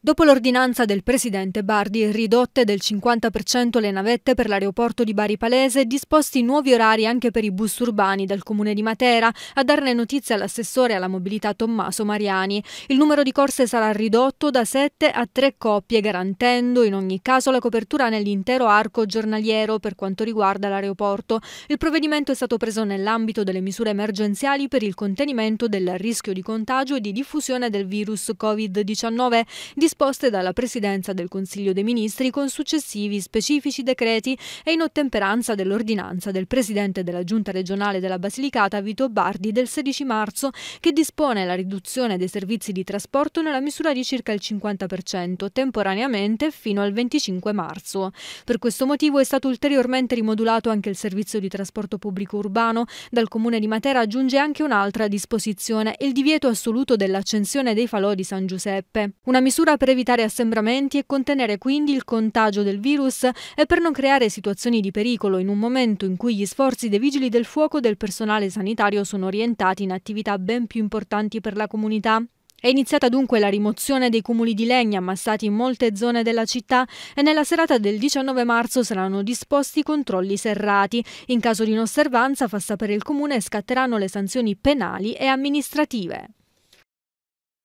Dopo l'ordinanza del presidente Bardi, ridotte del 50% le navette per l'aeroporto di Bari Palese, disposti nuovi orari anche per i bus urbani dal comune di Matera, a darne notizia l'assessore alla mobilità Tommaso Mariani. Il numero di corse sarà ridotto da 7 a 3 coppie, garantendo in ogni caso la copertura nell'intero arco giornaliero per quanto riguarda l'aeroporto. Il provvedimento è stato preso nell'ambito delle misure emergenziali per il contenimento del rischio di contagio e di diffusione del virus Covid-19 disposte dalla Presidenza del Consiglio dei Ministri con successivi specifici decreti e in ottemperanza dell'ordinanza del Presidente della Giunta regionale della Basilicata Vito Bardi del 16 marzo che dispone la riduzione dei servizi di trasporto nella misura di circa il 50% temporaneamente fino al 25 marzo. Per questo motivo è stato ulteriormente rimodulato anche il servizio di trasporto pubblico urbano. Dal Comune di Matera aggiunge anche un'altra disposizione, il divieto assoluto dell'accensione dei falò di San Giuseppe. Una misura per evitare assembramenti e contenere quindi il contagio del virus e per non creare situazioni di pericolo in un momento in cui gli sforzi dei vigili del fuoco e del personale sanitario sono orientati in attività ben più importanti per la comunità. È iniziata dunque la rimozione dei cumuli di legna ammassati in molte zone della città e nella serata del 19 marzo saranno disposti controlli serrati. In caso di inosservanza, fa sapere il comune, scatteranno le sanzioni penali e amministrative.